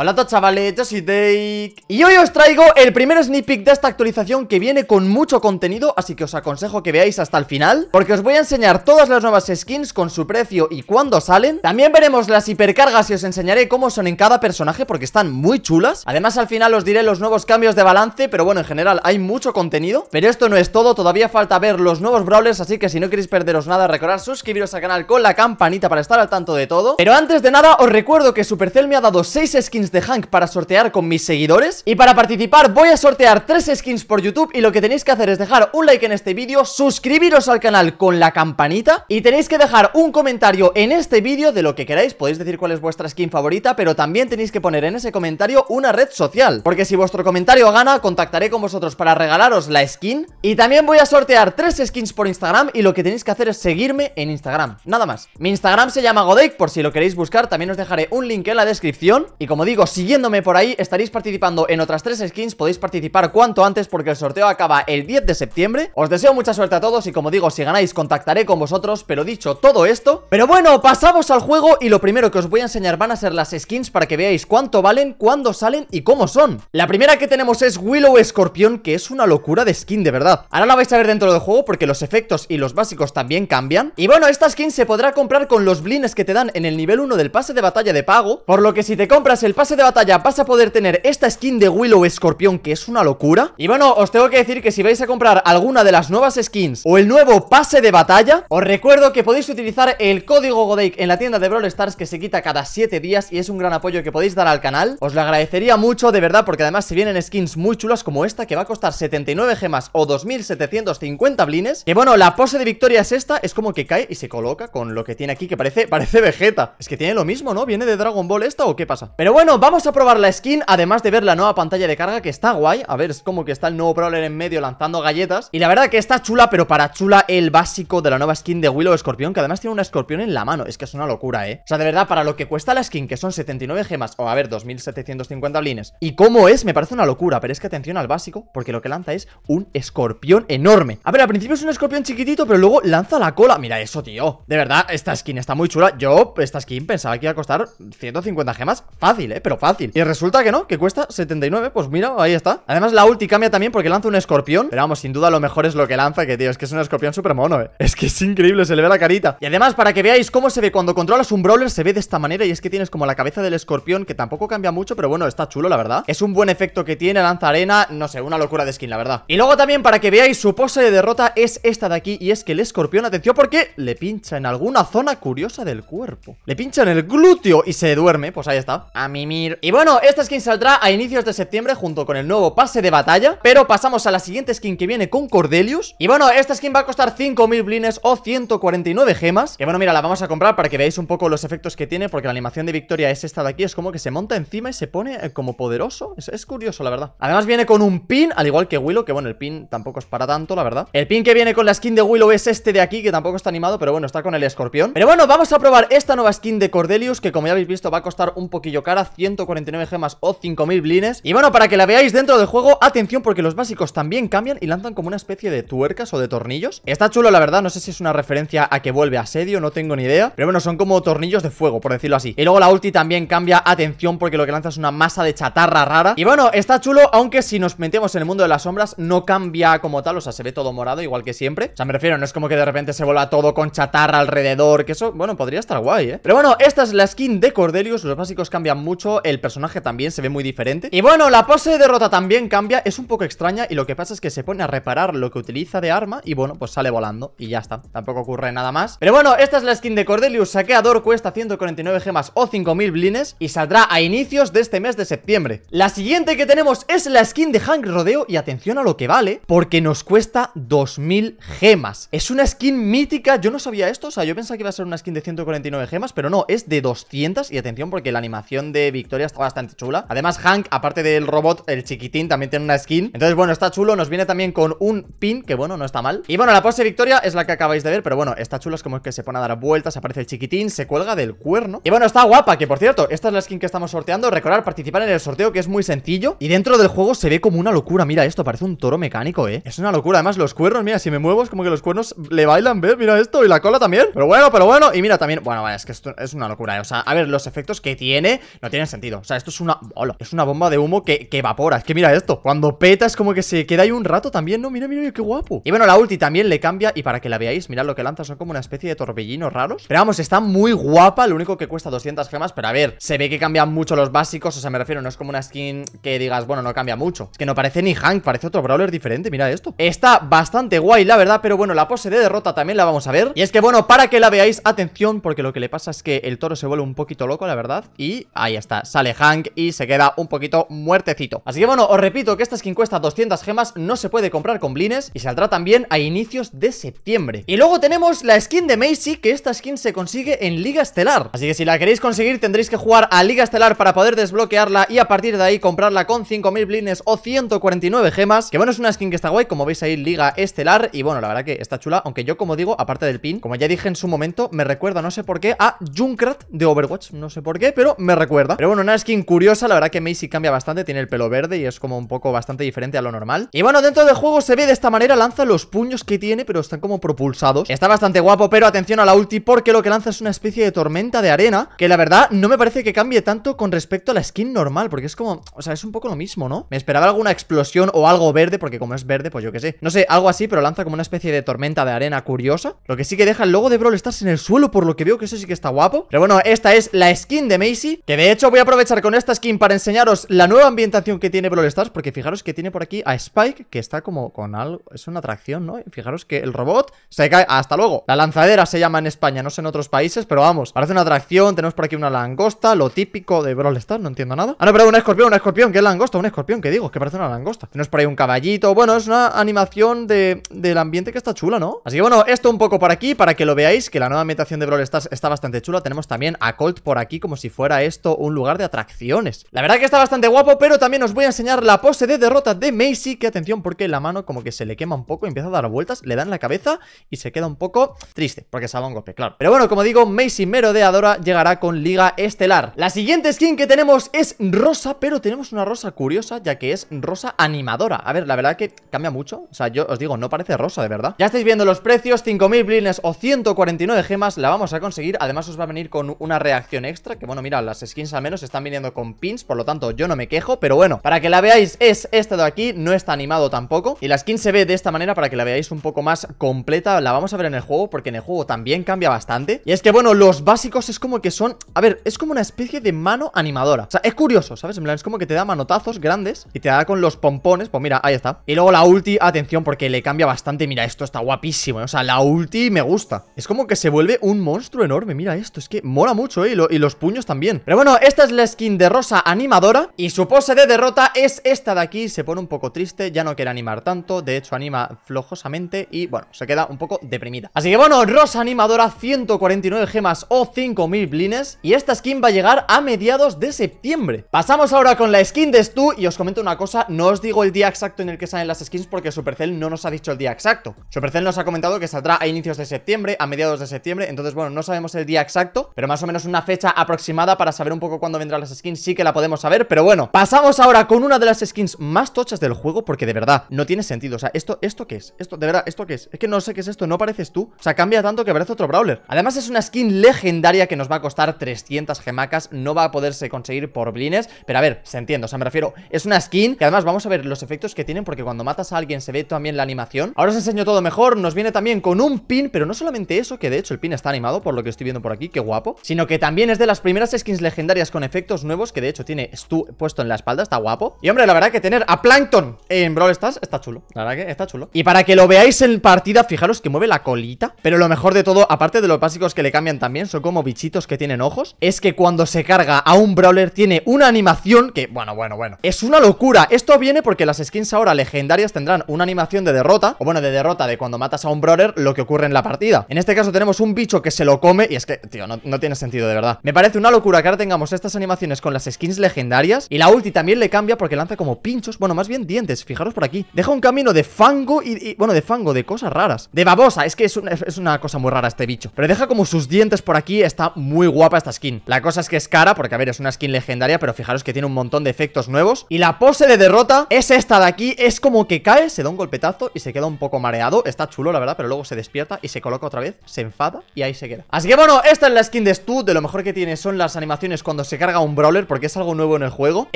Hola a todos chavales, yo soy Dake Y hoy os traigo el primer sneak peek de esta actualización que viene con mucho contenido Así que os aconsejo que veáis hasta el final Porque os voy a enseñar todas las nuevas skins con su precio y cuándo salen También veremos las hipercargas y os enseñaré cómo son en cada personaje porque están muy chulas Además al final os diré los nuevos cambios de balance, pero bueno en general hay mucho contenido Pero esto no es todo, todavía falta ver los nuevos brawlers Así que si no queréis perderos nada recordad suscribiros al canal con la campanita para estar al tanto de todo Pero antes de nada os recuerdo que Supercell me ha dado 6 skins de Hank para sortear con mis seguidores Y para participar voy a sortear 3 skins por YouTube y lo que tenéis que hacer es dejar un like en este vídeo Suscribiros al canal con la campanita y tenéis que dejar un comentario en este vídeo de lo que queráis Podéis decir cuál es vuestra skin favorita pero también tenéis que poner en ese comentario una red social Porque si vuestro comentario gana contactaré con vosotros para regalaros la skin Y también voy a sortear 3 skins por Instagram y lo que tenéis que hacer es seguirme en Instagram Nada más Mi Instagram se llama Godek por si lo queréis buscar también os dejaré un link en la descripción Y como digo siguiéndome por ahí, estaréis participando en otras tres skins Podéis participar cuanto antes porque el sorteo acaba el 10 de septiembre Os deseo mucha suerte a todos y como digo, si ganáis contactaré con vosotros Pero dicho todo esto Pero bueno, pasamos al juego y lo primero que os voy a enseñar van a ser las skins Para que veáis cuánto valen, cuándo salen y cómo son La primera que tenemos es Willow Escorpión que es una locura de skin de verdad Ahora la vais a ver dentro del juego porque los efectos y los básicos también cambian Y bueno, esta skin se podrá comprar con los blines que te dan en el nivel 1 del pase de batalla de pago Por lo que si te compras el pase de batalla vas a poder tener esta skin de Willow Escorpión que es una locura Y bueno, os tengo que decir que si vais a comprar alguna de las nuevas skins o el nuevo pase de batalla Os recuerdo que podéis utilizar el código Godake en la tienda de Brawl Stars que se quita cada 7 días Y es un gran apoyo que podéis dar al canal Os lo agradecería mucho, de verdad, porque además si vienen skins muy chulas como esta que va a costar 79 gemas o 2750 blines Que bueno, la pose de victoria es esta, es como que cae y se coloca con lo que tiene aquí que parece, parece Vegeta Es que tiene lo mismo, ¿no? ¿Viene de Dragon Ball esta o qué pasa? Pero bueno vamos a probar la skin Además de ver la nueva pantalla de carga que está guay A ver, es como que está el nuevo Prowler en medio lanzando galletas Y la verdad que está chula, pero para chula el básico de la nueva skin de Willow Escorpión Que además tiene un escorpión en la mano, es que es una locura, eh O sea, de verdad, para lo que cuesta la skin, que son 79 gemas O a ver, 2750 blines Y cómo es, me parece una locura, pero es que atención al básico Porque lo que lanza es un escorpión enorme A ver, al principio es un escorpión chiquitito, pero luego lanza la cola Mira eso, tío De verdad, esta skin está muy chula Yo, esta skin pensaba que iba a costar 150 gemas fácil, eh eh, pero fácil Y resulta que no, que cuesta 79, pues mira, ahí está Además la ulti cambia también porque lanza un escorpión Pero vamos, sin duda lo mejor es lo que lanza, que tío, es que es un escorpión súper mono, eh Es que es increíble, se le ve la carita Y además, para que veáis cómo se ve cuando controlas un brawler, se ve de esta manera Y es que tienes como la cabeza del escorpión, que tampoco cambia mucho, pero bueno, está chulo, la verdad Es un buen efecto que tiene, lanza arena, no sé, una locura de skin, la verdad Y luego también, para que veáis, su pose de derrota es esta de aquí Y es que el escorpión, atención, porque le pincha en alguna zona curiosa del cuerpo Le pincha en el glúteo y se duerme, pues ahí está A mí y bueno, esta skin saldrá a inicios de septiembre junto con el nuevo pase de batalla Pero pasamos a la siguiente skin que viene con Cordelius Y bueno, esta skin va a costar 5.000 blines o 149 gemas Que bueno, mira, la vamos a comprar para que veáis un poco los efectos que tiene Porque la animación de Victoria es esta de aquí, es como que se monta encima y se pone eh, como poderoso Es, es curioso, la verdad Además viene con un pin, al igual que Willow, que bueno, el pin tampoco es para tanto, la verdad El pin que viene con la skin de Willow es este de aquí, que tampoco está animado, pero bueno, está con el escorpión Pero bueno, vamos a probar esta nueva skin de Cordelius, que como ya habéis visto va a costar un poquillo cara, 149 gemas o 5000 blines Y bueno, para que la veáis dentro del juego, atención porque los básicos también cambian y lanzan como una especie de tuercas o de tornillos Está chulo la verdad, no sé si es una referencia a que vuelve asedio, no tengo ni idea Pero bueno, son como tornillos de fuego, por decirlo así Y luego la ulti también cambia, atención porque lo que lanza es una masa de chatarra rara Y bueno, está chulo, aunque si nos metemos en el mundo de las sombras no cambia como tal O sea, se ve todo morado igual que siempre O sea, me refiero, no es como que de repente se vuelva todo con chatarra alrededor Que eso, bueno, podría estar guay, ¿eh? Pero bueno, esta es la skin de Cordelius, los básicos cambian mucho el personaje también se ve muy diferente Y bueno, la pose de derrota también cambia, es un poco extraña Y lo que pasa es que se pone a reparar lo que utiliza de arma Y bueno, pues sale volando y ya está, tampoco ocurre nada más Pero bueno, esta es la skin de Cordelius Saqueador, cuesta 149 gemas o 5000 blines Y saldrá a inicios de este mes de septiembre La siguiente que tenemos es la skin de Hank Rodeo Y atención a lo que vale, porque nos cuesta 2000 gemas Es una skin mítica, yo no sabía esto, o sea, yo pensaba que iba a ser una skin de 149 gemas Pero no, es de 200 y atención porque la animación de victoria, está bastante chula. Además, Hank, aparte del robot, el chiquitín, también tiene una skin. Entonces, bueno, está chulo. Nos viene también con un pin, que bueno, no está mal. Y bueno, la pose victoria es la que acabáis de ver, pero bueno, está chulo. Es como que se pone a dar vueltas, aparece el chiquitín, se cuelga del cuerno. Y bueno, está guapa, que por cierto, esta es la skin que estamos sorteando. Recordar participar en el sorteo, que es muy sencillo. Y dentro del juego se ve como una locura. Mira esto, parece un toro mecánico, ¿eh? Es una locura. Además, los cuernos, mira, si me muevo es como que los cuernos le bailan, ¿ves? Mira esto, y la cola también. Pero bueno, pero bueno. Y mira también, bueno, es que es una locura, ¿eh? O sea, a ver, los efectos que tiene, no tiene sentido. O sea, esto es una... Hola, es una bomba de humo que, que evapora. Es que mira esto. Cuando peta es como que se queda ahí un rato también, ¿no? Mira, mira, mira, qué guapo. Y bueno, la ulti también le cambia. Y para que la veáis, mirad lo que lanza. Son como una especie de torbellinos raros. Pero vamos, está muy guapa. Lo único que cuesta 200 gemas. Pero a ver, se ve que cambian mucho los básicos. O sea, me refiero, no es como una skin que digas, bueno, no cambia mucho. Es que no parece ni Hank, parece otro brawler diferente. Mira esto. Está bastante guay, la verdad. Pero bueno, la pose de derrota también la vamos a ver. Y es que bueno, para que la veáis, atención, porque lo que le pasa es que el toro se vuelve un poquito loco, la verdad. Y ahí está. Sale Hank y se queda un poquito muertecito. Así que bueno, os repito que esta skin cuesta 200 gemas, no se puede comprar con blines y saldrá también a inicios de septiembre. Y luego tenemos la skin de Macy, que esta skin se consigue en Liga Estelar. Así que si la queréis conseguir tendréis que jugar a Liga Estelar para poder desbloquearla y a partir de ahí comprarla con 5000 blines o 149 gemas. Que bueno, es una skin que está guay, como veis ahí Liga Estelar y bueno, la verdad que está chula, aunque yo como digo, aparte del pin, como ya dije en su momento, me recuerda, no sé por qué, a Junkrat de Overwatch, no sé por qué, pero me recuerda. Pero bueno, una skin curiosa, la verdad que Macy cambia bastante, tiene el pelo verde y es como un poco bastante diferente a lo normal. Y bueno, dentro del juego se ve de esta manera, lanza los puños que tiene, pero están como propulsados. Está bastante guapo, pero atención a la ulti porque lo que lanza es una especie de tormenta de arena, que la verdad no me parece que cambie tanto con respecto a la skin normal, porque es como, o sea, es un poco lo mismo, ¿no? Me esperaba alguna explosión o algo verde, porque como es verde, pues yo qué sé. No sé, algo así, pero lanza como una especie de tormenta de arena curiosa. Lo que sí que deja el logo de Brawl Stars en el suelo, por lo que veo que eso sí que está guapo. Pero bueno, esta es la skin de Macy, que de hecho voy a aprovechar con esta skin para enseñaros la nueva ambientación que tiene Brawl Stars Porque fijaros que tiene por aquí a Spike que está como con algo, es una atracción, ¿no? Fijaros que el robot se cae, hasta luego La lanzadera se llama en España, no sé en otros países, pero vamos Parece una atracción, tenemos por aquí una langosta, lo típico de Brawl Stars, no entiendo nada Ah, no, pero un escorpión, un escorpión, qué es langosta, un escorpión, que digo, que parece una langosta Tenemos por ahí un caballito, bueno, es una animación de, del ambiente que está chula, ¿no? Así que bueno, esto un poco por aquí para que lo veáis, que la nueva ambientación de Brawl Stars está bastante chula Tenemos también a Colt por aquí como si fuera esto un lugar de atracciones. La verdad que está bastante guapo, pero también os voy a enseñar la pose de derrota de Macy, que atención porque la mano como que se le quema un poco, empieza a dar vueltas, le dan la cabeza y se queda un poco triste, porque se un golpe, claro. Pero bueno, como digo, Macy Merodeadora llegará con Liga Estelar. La siguiente skin que tenemos es rosa, pero tenemos una rosa curiosa, ya que es rosa animadora. A ver, la verdad que cambia mucho, o sea, yo os digo, no parece rosa, de verdad. Ya estáis viendo los precios, 5.000 blines o 149 gemas, la vamos a conseguir, además os va a venir con una reacción extra, que bueno, mira, las skins al nos están viniendo con pins, por lo tanto yo no me quejo, pero bueno, para que la veáis es este de aquí, no está animado tampoco, y la skin se ve de esta manera para que la veáis un poco más completa, la vamos a ver en el juego, porque en el juego también cambia bastante, y es que bueno, los básicos es como que son, a ver, es como una especie de mano animadora, o sea, es curioso, ¿sabes? es como que te da manotazos grandes y te da con los pompones, pues mira, ahí está, y luego la ulti, atención, porque le cambia bastante, mira, esto está guapísimo, ¿eh? o sea, la ulti me gusta, es como que se vuelve un monstruo enorme, mira esto, es que mola mucho, ¿eh? y, los puños también, pero bueno, este esta es la skin de Rosa animadora y su pose de derrota es esta de aquí. Se pone un poco triste, ya no quiere animar tanto. De hecho, anima flojosamente y, bueno, se queda un poco deprimida. Así que, bueno, Rosa animadora, 149 gemas o 5.000 blines. Y esta skin va a llegar a mediados de septiembre. Pasamos ahora con la skin de Stu y os comento una cosa. No os digo el día exacto en el que salen las skins porque Supercell no nos ha dicho el día exacto. Supercell nos ha comentado que saldrá a inicios de septiembre, a mediados de septiembre. Entonces, bueno, no sabemos el día exacto, pero más o menos una fecha aproximada para saber un poco cuándo ...cuando vendrán las skins sí que la podemos saber, pero bueno Pasamos ahora con una de las skins más tochas del juego Porque de verdad, no tiene sentido O sea, ¿esto, esto qué es? Esto, de verdad, ¿esto qué es? Es que no sé qué es esto, no pareces tú O sea, cambia tanto que parece otro Brawler Además es una skin legendaria que nos va a costar 300 gemacas No va a poderse conseguir por blines Pero a ver, se entiende, o sea, me refiero Es una skin que además vamos a ver los efectos que tienen Porque cuando matas a alguien se ve también la animación Ahora os enseño todo mejor, nos viene también con un pin Pero no solamente eso, que de hecho el pin está animado Por lo que estoy viendo por aquí, qué guapo Sino que también es de las primeras skins legendarias con efectos nuevos que de hecho tiene Stu puesto en la espalda, está guapo. Y hombre, la verdad que tener a Plankton en Brawl Stars está chulo, la verdad que está chulo. Y para que lo veáis en partida, fijaros que mueve la colita, pero lo mejor de todo, aparte de los básicos que le cambian también, son como bichitos que tienen ojos, es que cuando se carga a un Brawler tiene una animación que, bueno, bueno, bueno, es una locura. Esto viene porque las skins ahora legendarias tendrán una animación de derrota, o bueno, de derrota de cuando matas a un Brawler, lo que ocurre en la partida. En este caso tenemos un bicho que se lo come y es que, tío, no, tiene sentido de verdad. Me parece una locura que ahora tengamos esta animaciones con las skins legendarias Y la ulti también le cambia porque lanza como pinchos Bueno, más bien dientes, fijaros por aquí Deja un camino de fango y, bueno, de fango, de cosas raras De babosa, es que es una, cosa muy rara este bicho Pero deja como sus dientes por aquí, está muy guapa esta skin La cosa es que es cara, porque a ver, es una skin legendaria Pero fijaros que tiene un montón de efectos nuevos Y la pose de derrota es esta de aquí Es como que cae, se da un golpetazo y se queda un poco mareado Está chulo, la verdad, pero luego se despierta y se coloca otra vez Se enfada y ahí se queda Así que bueno, esta es la skin de Stu De lo mejor que tiene son las animaciones cuando se carga un brawler porque es algo nuevo en el juego.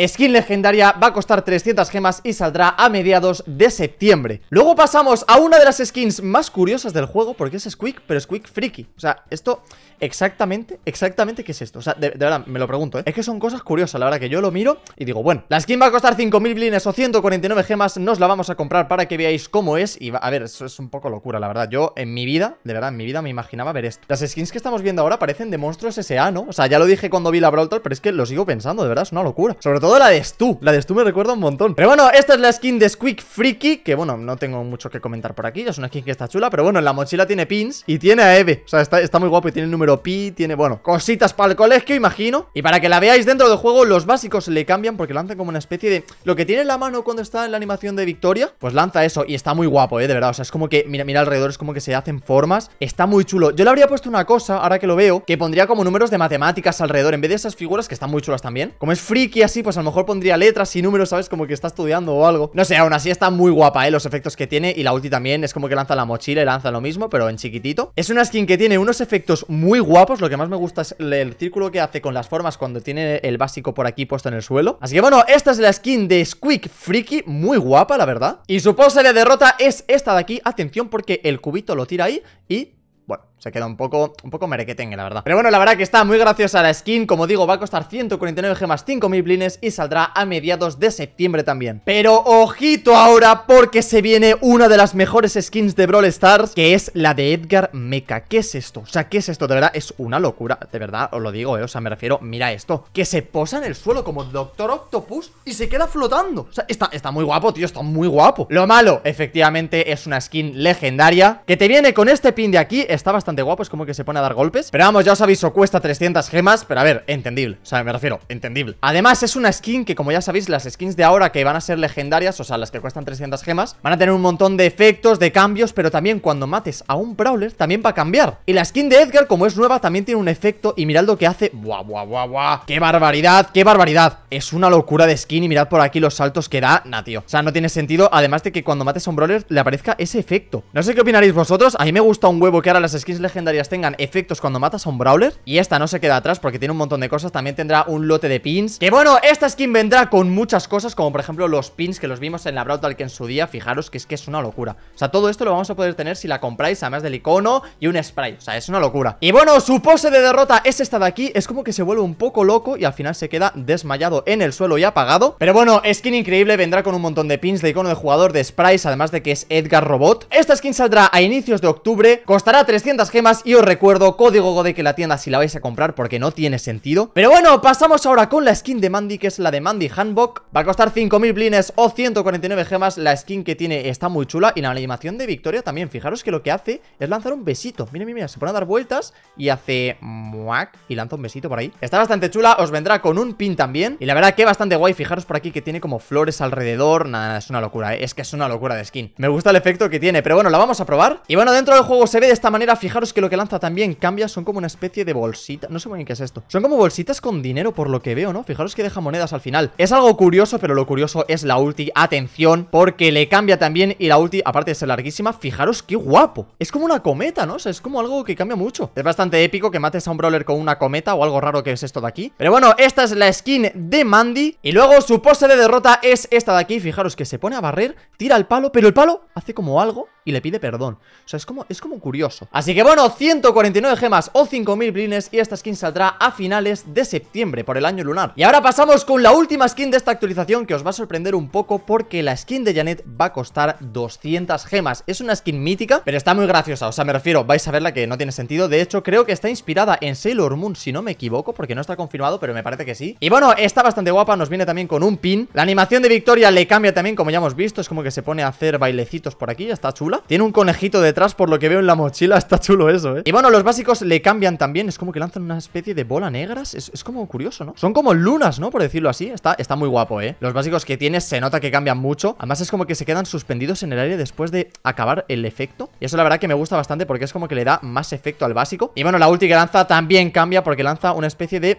Skin legendaria va a costar 300 gemas y saldrá a mediados de septiembre. Luego pasamos a una de las skins más curiosas del juego porque es Squeak, pero Squeak freaky, O sea, esto exactamente, exactamente qué es esto. O sea, de, verdad, me lo pregunto, ¿eh? Es que son cosas curiosas, la verdad que yo lo miro y digo, bueno, la skin va a costar 5.000 blines o 149 gemas, nos la vamos a comprar para que veáis cómo es y a ver, eso es un poco locura, la verdad. Yo en mi vida, de verdad, en mi vida me imaginaba ver esto. Las skins que estamos viendo ahora parecen de monstruos S.A., ¿no? O sea, ya lo dije cuando vi la Brawl pero es que lo sigo pensando, de verdad, es una locura. Sobre todo la de Stu, la de Stu me recuerda un montón. Pero bueno, esta es la skin de Squeak Freaky, que bueno, no tengo mucho que comentar por aquí, es una skin que está chula, pero bueno, en la mochila tiene pins y tiene a Eve. O sea, está, muy guapo y tiene el número pi, tiene, bueno, cositas para el colegio, imagino. Y para que la veáis dentro del juego, los básicos le cambian porque lanza como una especie de... Lo que tiene en la mano cuando está en la animación de Victoria, pues lanza eso y está muy guapo, eh, de verdad. O sea, es como que, mira, mira alrededor, es como que se hacen formas. Está muy chulo. Yo le habría puesto una cosa, ahora que lo veo, que pondría como números de matemáticas alrededor, en vez de esas figuras que están muy chulas también. Como es freaky así, pues a lo mejor pondría letras y números, ¿sabes? Como que está estudiando o algo. No sé, aún así está muy guapa, ¿eh? Los efectos que tiene y la ulti también es como que lanza la mochila y lanza lo mismo, pero en chiquitito. Es una skin que tiene unos efectos muy guapos. Lo que más me gusta es el círculo que hace con las formas cuando tiene el básico por aquí puesto en el suelo. Así que bueno, esta es la skin de Squeak Freaky, muy guapa, la verdad. Y su pose de derrota es esta de aquí. Atención porque el cubito lo tira ahí y... Bueno, se queda un poco, un poco merequetengue, la verdad. Pero bueno, la verdad que está muy graciosa la skin. Como digo, va a costar 149 gemas, 5.000 blines y saldrá a mediados de septiembre también. Pero ojito ahora porque se viene una de las mejores skins de Brawl Stars, que es la de Edgar Mecha. ¿Qué es esto? O sea, ¿qué es esto? De verdad, es una locura. De verdad, os lo digo, eh. O sea, me refiero, mira esto. Que se posa en el suelo como Doctor Octopus y se queda flotando. O sea, está, está muy guapo, tío. Está muy guapo. Lo malo, efectivamente, es una skin legendaria que te viene con este pin de aquí. Está bastante de guapo, es como que se pone a dar golpes Pero vamos, ya os aviso, cuesta 300 gemas Pero a ver, entendible, o sea, me refiero, entendible Además es una skin que como ya sabéis, las skins de ahora que van a ser legendarias O sea, las que cuestan 300 gemas Van a tener un montón de efectos, de cambios Pero también cuando mates a un Brawler, también va a cambiar Y la skin de Edgar, como es nueva, también tiene un efecto Y mirad lo que hace, buah, guau, guau, guau Qué barbaridad, qué barbaridad Es una locura de skin y mirad por aquí los saltos que da natío tío, o sea, no tiene sentido Además de que cuando mates a un Brawler le aparezca ese efecto No sé qué opinaréis vosotros, a mí me gusta un huevo que ahora las skins legendarias tengan efectos cuando matas a un Brawler Y esta no se queda atrás porque tiene un montón de cosas También tendrá un lote de pins Que bueno, esta skin vendrá con muchas cosas Como por ejemplo los pins que los vimos en la Brawl Talk en su día Fijaros que es que es una locura O sea, todo esto lo vamos a poder tener si la compráis Además del icono y un spray, o sea, es una locura Y bueno, su pose de derrota es esta de aquí Es como que se vuelve un poco loco y al final se queda desmayado en el suelo y apagado Pero bueno, skin increíble, vendrá con un montón de pins De icono de jugador, de sprays, además de que es Edgar Robot Esta skin saldrá a inicios de octubre Costará 300 gemas y os recuerdo código GODEK que la tienda si la vais a comprar porque no tiene sentido. Pero bueno, pasamos ahora con la skin de Mandy que es la de Mandy Handbook. Va a costar 5.000 blines o 149 gemas. La skin que tiene está muy chula y la animación de Victoria también. Fijaros que lo que hace es lanzar un besito. Mira, mira, mira, se pone a dar vueltas y hace muac y lanza un besito por ahí. Está bastante chula, os vendrá con un pin también. Y la verdad que bastante guay. Fijaros por aquí que tiene como flores alrededor. Nada, es una locura, ¿eh? es que es una locura de skin. Me gusta el efecto que tiene, pero bueno, la vamos a probar. Y bueno, dentro del juego se ve de esta manera, fijaros fijaros que lo que lanza también cambia, son como una especie de bolsita. No sé muy bien qué es esto. Son como bolsitas con dinero, por lo que veo, ¿no? Fijaros que deja monedas al final. Es algo curioso, pero lo curioso es la ulti. Atención, porque le cambia también y la ulti, aparte de ser larguísima, fijaros qué guapo. Es como una cometa, ¿no? O sea, es como algo que cambia mucho. Es bastante épico que mates a un brawler con una cometa o algo raro que es esto de aquí. Pero bueno, esta es la skin de Mandy. Y luego su pose de derrota es esta de aquí. Fijaros que se pone a barrer, tira el palo, pero el palo hace como algo y le pide perdón. O sea, es como, es como curioso. Así que bueno, 149 gemas o 5000 blines y esta skin saldrá a finales de septiembre por el año lunar. Y ahora pasamos con la última skin de esta actualización que os va a sorprender un poco porque la skin de Janet va a costar 200 gemas. Es una skin mítica, pero está muy graciosa, o sea, me refiero, vais a verla que no tiene sentido. De hecho, creo que está inspirada en Sailor Moon, si no me equivoco, porque no está confirmado, pero me parece que sí. Y bueno, está bastante guapa, nos viene también con un pin. La animación de Victoria le cambia también, como ya hemos visto, es como que se pone a hacer bailecitos por aquí, está chula. Tiene un conejito detrás, por lo que veo en la mochila, está chula. ¿eh? Y bueno, los básicos le cambian también. Es como que lanzan una especie de bola negras. Es, como curioso, ¿no? Son como lunas, ¿no? Por decirlo así. Está, está muy guapo, ¿eh? Los básicos que tienes se nota que cambian mucho. Además es como que se quedan suspendidos en el aire después de acabar el efecto. Y eso la verdad que me gusta bastante porque es como que le da más efecto al básico. Y bueno, la ulti que lanza también cambia porque lanza una especie de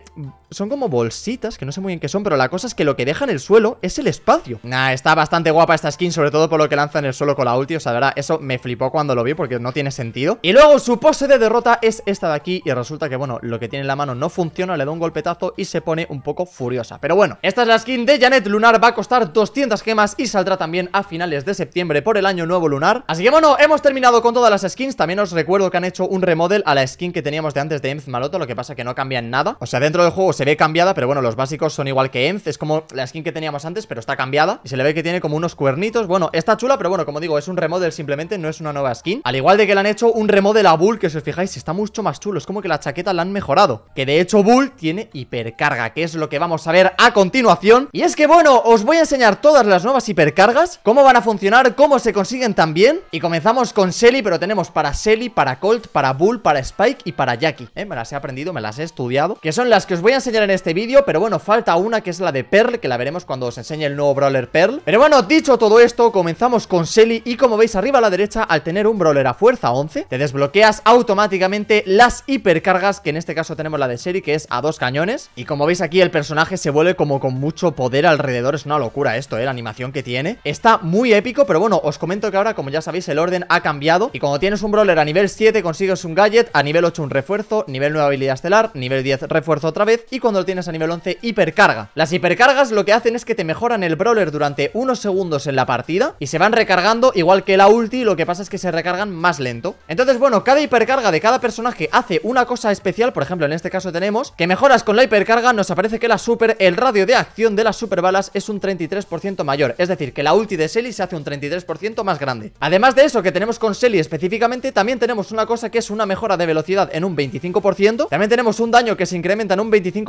son como bolsitas, que no sé muy bien qué son, pero la cosa es que lo que deja en el suelo es el espacio. Nah, está bastante guapa esta skin, sobre todo por lo que lanza en el suelo con la ulti, o sea, la verdad, eso me flipó cuando lo vi porque no tiene sentido. Y luego su pose de derrota es esta de aquí y resulta que, bueno, lo que tiene en la mano no funciona, le da un golpetazo y se pone un poco furiosa. Pero bueno, esta es la skin de Janet Lunar, va a costar 200 gemas y saldrá también a finales de septiembre por el año nuevo lunar. Así que bueno, hemos terminado con todas las skins, también os recuerdo que han hecho un remodel a la skin que teníamos de antes de Emz Maloto, lo que pasa que no cambian nada. O sea, dentro del juego se se ve cambiada, pero bueno, los básicos son igual que Enz. Es como la skin que teníamos antes, pero está cambiada. Y se le ve que tiene como unos cuernitos. Bueno, está chula, pero bueno, como digo, es un remodel simplemente, no es una nueva skin. Al igual de que le han hecho un remodel a Bull, que si os fijáis, está mucho más chulo. Es como que la chaqueta la han mejorado. Que de hecho Bull tiene hipercarga, que es lo que vamos a ver a continuación. Y es que bueno, os voy a enseñar todas las nuevas hipercargas, cómo van a funcionar, cómo se consiguen también. Y comenzamos con Shelly, pero tenemos para Shelly, para Colt, para Bull, para Spike y para Jackie. Eh, me las he aprendido, me las he estudiado. Que son las que os voy a enseñar en este vídeo, pero bueno, falta una que es la de Pearl, que la veremos cuando os enseñe el nuevo brawler Pearl. Pero bueno, dicho todo esto, comenzamos con Shelly y como veis arriba a la derecha, al tener un brawler a fuerza 11, te desbloqueas automáticamente las hipercargas, que en este caso tenemos la de Shelly, que es a dos cañones. Y como veis aquí, el personaje se vuelve como con mucho poder alrededor, es una locura esto, ¿eh? La animación que tiene. Está muy épico, pero bueno, os comento que ahora, como ya sabéis, el orden ha cambiado y cuando tienes un brawler a nivel 7 consigues un gadget, a nivel 8 un refuerzo, nivel 9 habilidad estelar, nivel 10 refuerzo otra vez y cuando lo tienes a nivel 11 hipercarga. Las hipercargas lo que hacen es que te mejoran el brawler durante unos segundos en la partida y se van recargando igual que la ulti, lo que pasa es que se recargan más lento. Entonces, bueno, cada hipercarga de cada personaje hace una cosa especial, por ejemplo, en este caso tenemos que mejoras con la hipercarga, nos aparece que la super, el radio de acción de las super balas es un 33% mayor, es decir, que la ulti de Selly se hace un 33% más grande. Además de eso que tenemos con Selly específicamente, también tenemos una cosa que es una mejora de velocidad en un 25%, también tenemos un daño que se incrementa en un 25%,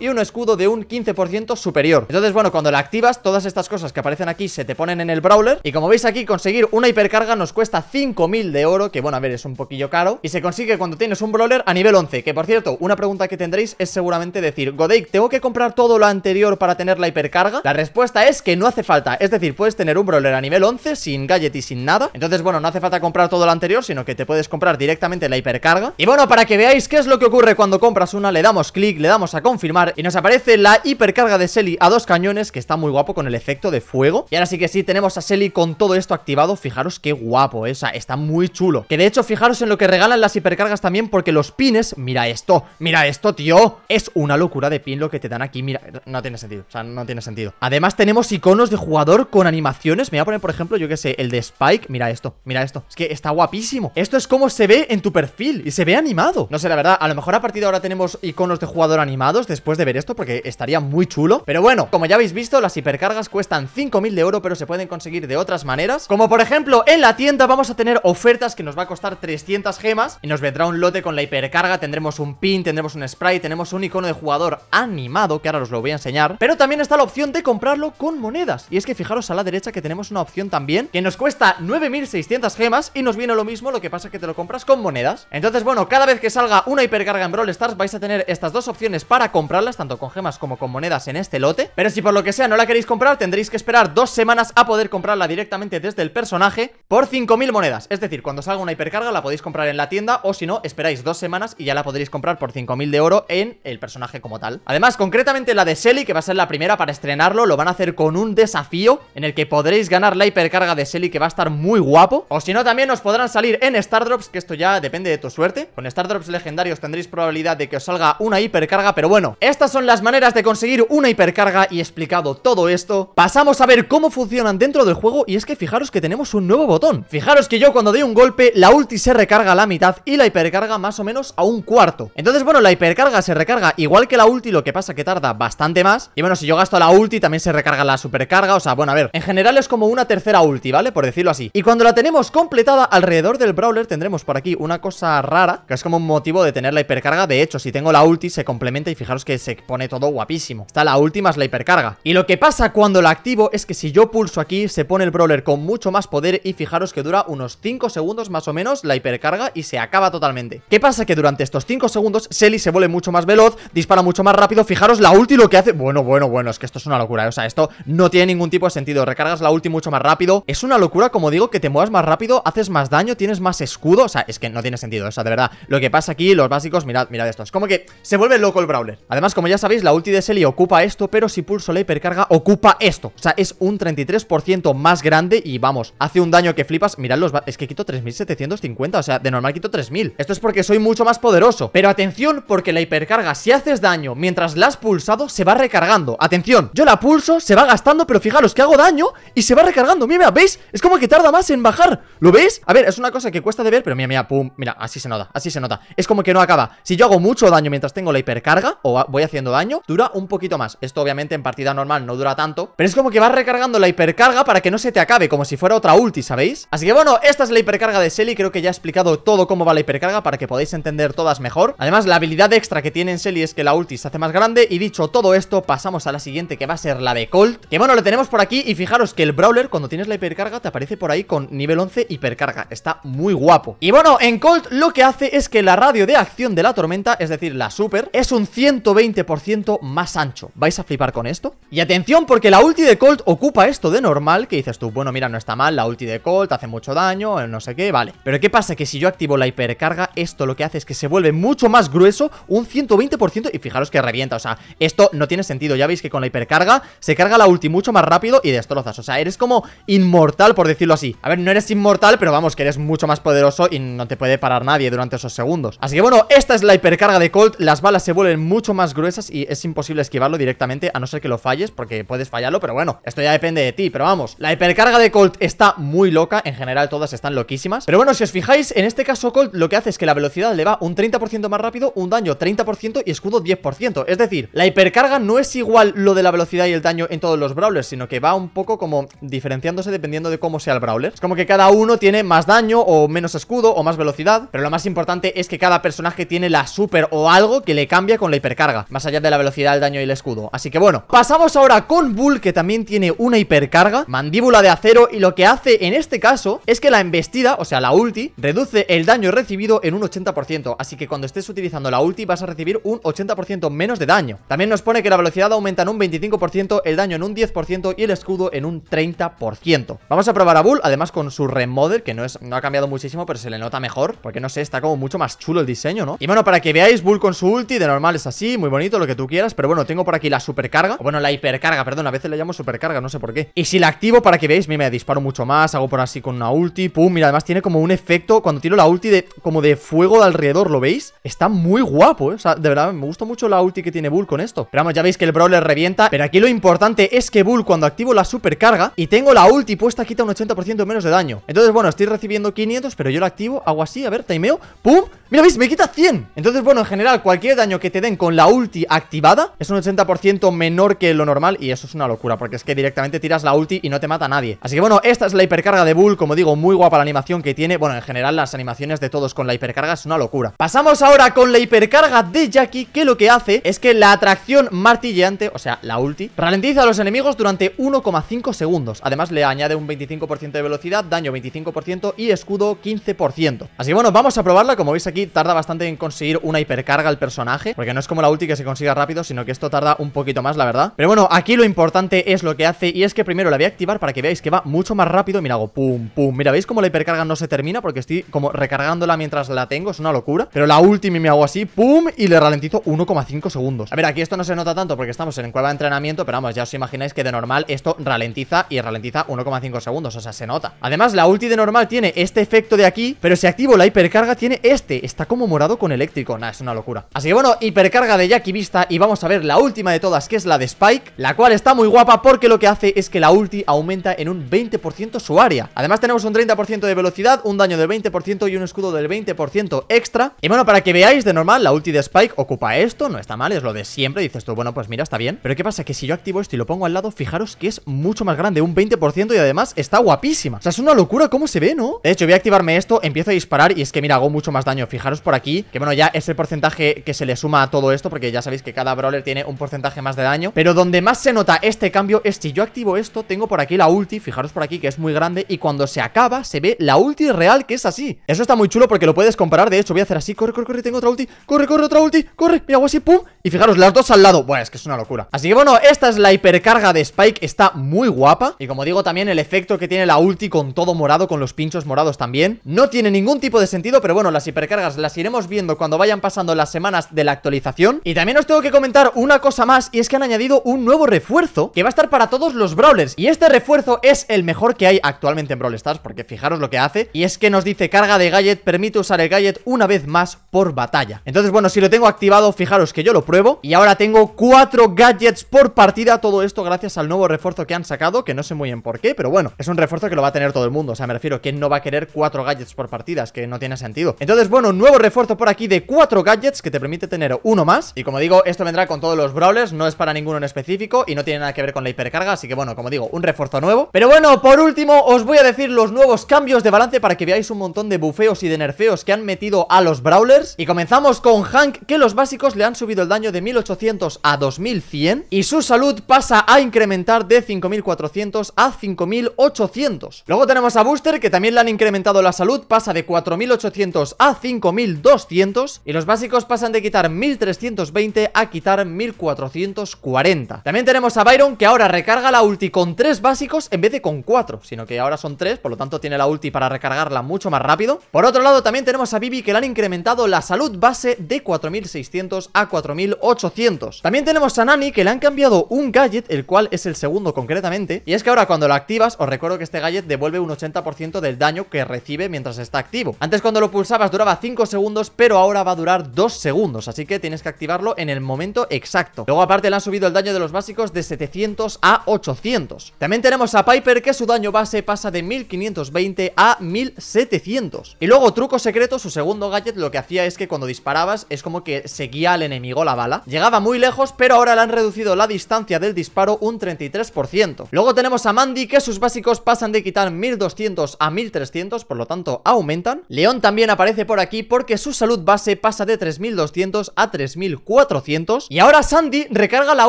y un escudo de un 15% superior. Entonces, bueno, cuando la activas, todas estas cosas que aparecen aquí se te ponen en el brawler. Y como veis aquí, conseguir una hipercarga nos cuesta 5000 de oro, que bueno, a ver, es un poquillo caro. Y se consigue cuando tienes un brawler a nivel 11. Que por cierto, una pregunta que tendréis es seguramente decir, Godake, ¿tengo que comprar todo lo anterior para tener la hipercarga? La respuesta es que no hace falta. Es decir, puedes tener un brawler a nivel 11 sin gadget y sin nada. Entonces, bueno, no hace falta comprar todo lo anterior, sino que te puedes comprar directamente la hipercarga. Y bueno, para que veáis qué es lo que ocurre cuando compras una, le damos clic, le damos a confirmar Y nos aparece la hipercarga de Selly a dos cañones Que está muy guapo con el efecto de fuego Y ahora sí que sí, tenemos a Selly con todo esto activado Fijaros qué guapo, esa eh. o sea, está muy chulo Que de hecho, fijaros en lo que regalan las hipercargas también Porque los pines, mira esto, mira esto, tío Es una locura de pin lo que te dan aquí Mira, no tiene sentido, o sea, no tiene sentido Además tenemos iconos de jugador con animaciones Me voy a poner, por ejemplo, yo que sé, el de Spike Mira esto, mira esto, es que está guapísimo Esto es como se ve en tu perfil y se ve animado No sé, la verdad, a lo mejor a partir de ahora tenemos iconos de jugador animado después de ver esto porque estaría muy chulo Pero bueno, como ya habéis visto, las hipercargas cuestan 5.000 de oro pero se pueden conseguir de otras maneras Como por ejemplo, en la tienda vamos a tener ofertas que nos va a costar 300 gemas Y nos vendrá un lote con la hipercarga, tendremos un pin, tendremos un spray, tenemos un icono de jugador animado Que ahora os lo voy a enseñar Pero también está la opción de comprarlo con monedas Y es que fijaros a la derecha que tenemos una opción también Que nos cuesta 9.600 gemas y nos viene lo mismo Lo que pasa que te lo compras con monedas Entonces bueno, cada vez que salga una hipercarga en Brawl Stars vais a tener estas dos opciones para comprarlas tanto con gemas como con monedas en este lote Pero si por lo que sea no la queréis comprar tendréis que esperar dos semanas a poder comprarla directamente desde el personaje por 5.000 monedas Es decir, cuando salga una hipercarga la podéis comprar en la tienda o si no esperáis dos semanas y ya la podréis comprar por 5.000 de oro en el personaje como tal Además, concretamente la de Shelly, que va a ser la primera para estrenarlo, lo van a hacer con un desafío en el que podréis ganar la hipercarga de Shelly... que va a estar muy guapo O si no también os podrán salir en Star Drops, que esto ya depende de tu suerte Con Star Drops legendarios tendréis probabilidad de que os salga una hipercarga pero bueno, estas son las maneras de conseguir una hipercarga y explicado todo esto, pasamos a ver cómo funcionan dentro del juego y es que fijaros que tenemos un nuevo botón. Fijaros que yo cuando doy un golpe, la ulti se recarga a la mitad y la hipercarga más o menos a un cuarto. Entonces, bueno, la hipercarga se recarga igual que la ulti, lo que pasa que tarda bastante más. Y bueno, si yo gasto la ulti también se recarga la supercarga, o sea, bueno, a ver, en general es como una tercera ulti, ¿vale? Por decirlo así. Y cuando la tenemos completada alrededor del brawler tendremos por aquí una cosa rara, que es como un motivo de tener la hipercarga. De hecho, si tengo la ulti se complementa y fijaros que se pone todo guapísimo. Está la última, es la hipercarga. Y lo que pasa cuando la activo es que si yo pulso aquí, se pone el brawler con mucho más poder y fijaros que dura unos 5 segundos más o menos la hipercarga y se acaba totalmente. ¿Qué pasa? Que durante estos 5 segundos Selly se vuelve mucho más veloz, dispara mucho más rápido, fijaros la ulti lo que hace... Bueno, bueno, bueno, es que esto es una locura, ¿eh? o sea, esto no tiene ningún tipo de sentido. Recargas la ulti mucho más rápido, es una locura, como digo, que te muevas más rápido, haces más daño, tienes más escudo, o sea, es que no tiene sentido, o sea, de verdad. Lo que pasa aquí, los básicos, mirad, mirad esto, es como que se vuelve loco el brawler Además, como ya sabéis, la ulti de Selly ocupa esto, pero si pulso la hipercarga, ocupa esto. O sea, es un 33% más grande y vamos, hace un daño que flipas. Mirad Es que quito 3.750, o sea, de normal quito 3.000. Esto es porque soy mucho más poderoso. Pero atención, porque la hipercarga, si haces daño mientras la has pulsado, se va recargando. Atención, yo la pulso, se va gastando, pero fijaros que hago daño y se va recargando. Mira, mira, ¿veis? Es como que tarda más en bajar. ¿Lo veis? A ver, es una cosa que cuesta de ver, pero mira, mira, pum. Mira, así se nota, así se nota. Es como que no acaba. Si yo hago mucho daño mientras tengo la hipercarga, o voy haciendo daño, dura un poquito más. Esto obviamente en partida normal no dura tanto, pero es como que vas recargando la hipercarga para que no se te acabe, como si fuera otra ulti, ¿sabéis? Así que bueno, esta es la hipercarga de Selly, creo que ya he explicado todo cómo va la hipercarga para que podáis entender todas mejor. Además, la habilidad extra que tiene en Selly es que la ulti se hace más grande y dicho todo esto, pasamos a la siguiente que va a ser la de Colt, que bueno, lo tenemos por aquí y fijaros que el Brawler cuando tienes la hipercarga te aparece por ahí con nivel 11 hipercarga, está muy guapo. Y bueno, en Colt lo que hace es que la radio de acción de la tormenta, es decir, la super, es un 120% más ancho. ¿Vais a flipar con esto? Y atención, porque la ulti de Colt ocupa esto de normal, que dices tú, bueno, mira, no está mal, la ulti de Colt hace mucho daño, eh, no sé qué, vale. Pero ¿qué pasa? Que si yo activo la hipercarga, esto lo que hace es que se vuelve mucho más grueso, un 120%, y fijaros que revienta, o sea, esto no tiene sentido. Ya veis que con la hipercarga se carga la ulti mucho más rápido y destrozas, o sea, eres como inmortal, por decirlo así. A ver, no eres inmortal, pero vamos, que eres mucho más poderoso y no te puede parar nadie durante esos segundos. Así que bueno, esta es la hipercarga de Colt, las balas se vuelven mucho más gruesas y es imposible esquivarlo directamente a no ser que lo falles porque puedes fallarlo, pero bueno, esto ya depende de ti, pero vamos. La hipercarga de Colt está muy loca, en general todas están loquísimas, pero bueno, si os fijáis, en este caso Colt lo que hace es que la velocidad le va un 30% más rápido, un daño 30% y escudo 10%, es decir, la hipercarga no es igual lo de la velocidad y el daño en todos los brawlers, sino que va un poco como diferenciándose dependiendo de cómo sea el brawler. Es como que cada uno tiene más daño o menos escudo o más velocidad, pero lo más importante es que cada personaje tiene la super o algo que le cambia con la hipercarga Más allá de la velocidad, el daño y el escudo Así que bueno, pasamos ahora con Bull Que también tiene una hipercarga Mandíbula de acero Y lo que hace en este caso Es que la embestida, o sea la ulti Reduce el daño recibido en un 80% Así que cuando estés utilizando la ulti Vas a recibir un 80% menos de daño También nos pone que la velocidad aumenta en un 25% El daño en un 10% y el escudo en un 30% Vamos a probar a Bull Además con su remodel Que no, es, no ha cambiado muchísimo Pero se le nota mejor Porque no sé, está como mucho más chulo el diseño, ¿no? Y bueno, para que veáis Bull con su ulti De normal así, muy bonito, lo que tú quieras Pero bueno, tengo por aquí la supercarga bueno, la hipercarga, perdón, a veces le llamo supercarga, no sé por qué Y si la activo para que veáis, mira, me disparo mucho más Hago por así con una ulti, pum, mira, además tiene como un efecto Cuando tiro la ulti de, como de fuego de alrededor, ¿lo veis? Está muy guapo, ¿eh? o sea, de verdad, me gusta mucho la ulti que tiene Bull con esto Pero vamos, ya veis que el brawler revienta Pero aquí lo importante es que Bull cuando activo la supercarga Y tengo la ulti puesta quita un 80% menos de daño Entonces, bueno, estoy recibiendo 500, pero yo la activo, hago así, a ver, timeo, pum Mira, veis, me quita 100 Entonces, bueno, en general, cualquier daño que te den con la ulti activada es un 80% menor que lo normal y eso es una locura porque es que directamente tiras la ulti y no te mata a nadie. Así que bueno, esta es la hipercarga de Bull, como digo, muy guapa la animación que tiene. Bueno, en general las animaciones de todos con la hipercarga es una locura. Pasamos ahora con la hipercarga de Jackie que lo que hace es que la atracción martilleante, o sea, la ulti, ralentiza a los enemigos durante 1,5 segundos. Además le añade un 25% de velocidad, daño 25% y escudo 15%. Así que bueno, vamos a probarla. Como veis aquí, tarda bastante en conseguir una hipercarga al personaje porque no es como la ulti que se consiga rápido, sino que esto tarda un poquito más, la verdad Pero bueno, aquí lo importante es lo que hace Y es que primero la voy a activar para que veáis que va mucho más rápido Mira, hago pum, pum Mira, ¿veis cómo la hipercarga no se termina? Porque estoy como recargándola mientras la tengo, es una locura Pero la ulti me hago así, pum, y le ralentizo 1,5 segundos A ver, aquí esto no se nota tanto porque estamos en cueva de entrenamiento Pero vamos, ya os imagináis que de normal esto ralentiza y ralentiza 1,5 segundos O sea, se nota Además, la ulti de normal tiene este efecto de aquí Pero si activo la hipercarga tiene este Está como morado con eléctrico, Nah, es una locura Así que bueno, hipercarga carga de Jackie Vista y vamos a ver la última de todas, que es la de Spike, la cual está muy guapa porque lo que hace es que la ulti aumenta en un 20% su área. Además tenemos un 30% de velocidad, un daño del 20% y un escudo del 20% extra. Y bueno, para que veáis, de normal, la ulti de Spike ocupa esto, no está mal, es lo de siempre, dices tú, bueno, pues mira, está bien. Pero ¿qué pasa? Que si yo activo esto y lo pongo al lado, fijaros que es mucho más grande, un 20% y además está guapísima. O sea, es una locura cómo se ve, ¿no? De hecho, voy a activarme esto, empiezo a disparar y es que mira, hago mucho más daño. Fijaros por aquí, que bueno, ya es el porcentaje que se le suma a todo esto Porque ya sabéis que cada brawler tiene un porcentaje más de daño Pero donde más se nota este cambio es si yo activo esto Tengo por aquí la ulti, fijaros por aquí que es muy grande Y cuando se acaba se ve la ulti real que es así Eso está muy chulo porque lo puedes comparar De hecho voy a hacer así, corre, corre, corre, tengo otra ulti Corre, corre, otra ulti, corre, mira, hago así, pum Y fijaros, las dos al lado, bueno, es que es una locura Así que bueno, esta es la hipercarga de Spike Está muy guapa y como digo también el efecto que tiene la ulti con todo morado Con los pinchos morados también No tiene ningún tipo de sentido, pero bueno, las hipercargas las iremos viendo cuando vayan pasando las semanas de la actualización y también os tengo que comentar una cosa más Y es que han añadido un nuevo refuerzo Que va a estar para todos los brawlers Y este refuerzo es el mejor que hay actualmente en Brawl Stars Porque fijaros lo que hace Y es que nos dice carga de gadget Permite usar el gadget una vez más por batalla Entonces bueno, si lo tengo activado, fijaros que yo lo pruebo Y ahora tengo cuatro gadgets por partida Todo esto gracias al nuevo refuerzo que han sacado Que no sé muy bien por qué, pero bueno Es un refuerzo que lo va a tener todo el mundo O sea, me refiero, ¿quién no va a querer cuatro gadgets por partida? Es Que no tiene sentido Entonces bueno, nuevo refuerzo por aquí de cuatro gadgets Que te permite tener un uno más. Y como digo, esto vendrá con todos los brawlers, no es para ninguno en específico y no tiene nada que ver con la hipercarga, así que bueno, como digo, un refuerzo nuevo. Pero bueno, por último, os voy a decir los nuevos cambios de balance para que veáis un montón de bufeos y de nerfeos que han metido a los brawlers. Y comenzamos con Hank, que los básicos le han subido el daño de 1800 a 2100 y su salud pasa a incrementar de 5400 a 5800. Luego tenemos a Booster, que también le han incrementado la salud, pasa de 4800 a 5200 y los básicos pasan de quitar 1300 320 a quitar 1440. También tenemos a Byron que ahora recarga la ulti con 3 básicos en vez de con 4, sino que ahora son 3, por lo tanto tiene la ulti para recargarla mucho más rápido. Por otro lado también tenemos a Vivi que le han incrementado la salud base de 4600 a 4800. También tenemos a Nani que le han cambiado un gadget, el cual es el segundo concretamente, y es que ahora cuando lo activas, os recuerdo que este gadget devuelve un 80% del daño que recibe mientras está activo. Antes cuando lo pulsabas duraba 5 segundos, pero ahora va a durar 2 segundos, así que tienes que activarlo en el momento exacto. Luego aparte le han subido el daño de los básicos de 700 a 800. También tenemos a Piper que su daño base pasa de 1520 a 1700. Y luego truco secreto, su segundo gadget lo que hacía es que cuando disparabas es como que seguía al enemigo la bala. Llegaba muy lejos pero ahora le han reducido la distancia del disparo un 33%. Luego tenemos a Mandy que sus básicos pasan de quitar 1200 a 1300 por lo tanto aumentan. León también aparece por aquí porque su salud base pasa de 3200 a 3400 Y ahora Sandy recarga la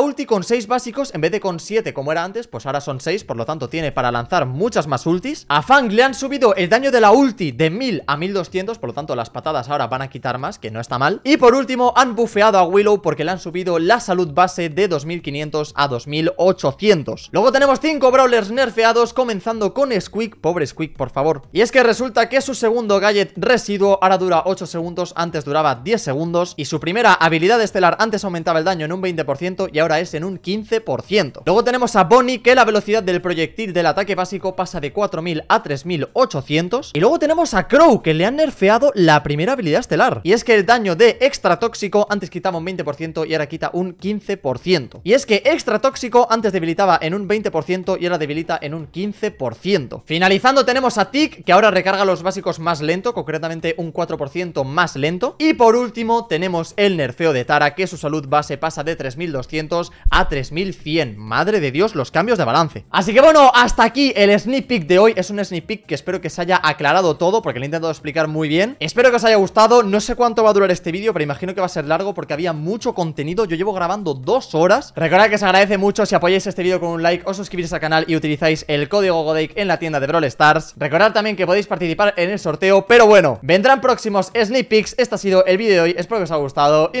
ulti con 6 básicos en vez de con 7 como era antes Pues ahora son 6, por lo tanto tiene para lanzar muchas más ultis A Fang le han subido el daño de la ulti de 1000 a 1200 Por lo tanto las patadas ahora van a quitar más, que no está mal Y por último han bufeado a Willow porque le han subido la salud base de 2500 a 2800 Luego tenemos 5 brawlers nerfeados comenzando con Squeak Pobre Squeak, por favor Y es que resulta que su segundo gadget residuo ahora dura 8 segundos Antes duraba 10 segundos Y su primera habilidad estelar antes aumentaba el daño en un 20% y ahora es en un 15%. Luego tenemos a Bonnie, que la velocidad del proyectil del ataque básico pasa de 4000 a 3800. Y luego tenemos a Crow, que le han nerfeado la primera habilidad estelar. Y es que el daño de extra tóxico antes quitaba un 20% y ahora quita un 15%. Y es que extra tóxico antes debilitaba en un 20% y ahora debilita en un 15%. Finalizando tenemos a Tick, que ahora recarga los básicos más lento, concretamente un 4% más lento. Y por último tenemos el nerf Feo de Tara que su salud base pasa de 3200 a 3100. Madre de Dios, los cambios de balance. Así que bueno, hasta aquí el sneak peek de hoy. Es un sneak peek que espero que se haya aclarado todo porque lo he intentado explicar muy bien. Espero que os haya gustado. No sé cuánto va a durar este vídeo, pero imagino que va a ser largo porque había mucho contenido. Yo llevo grabando dos horas. Recordad que se agradece mucho si apoyáis este vídeo con un like, O suscribís al canal y utilizáis el código Godake en la tienda de Brawl Stars. Recordad también que podéis participar en el sorteo, pero bueno, vendrán próximos sneak peeks. Este ha sido el vídeo de hoy. Espero que os haya gustado y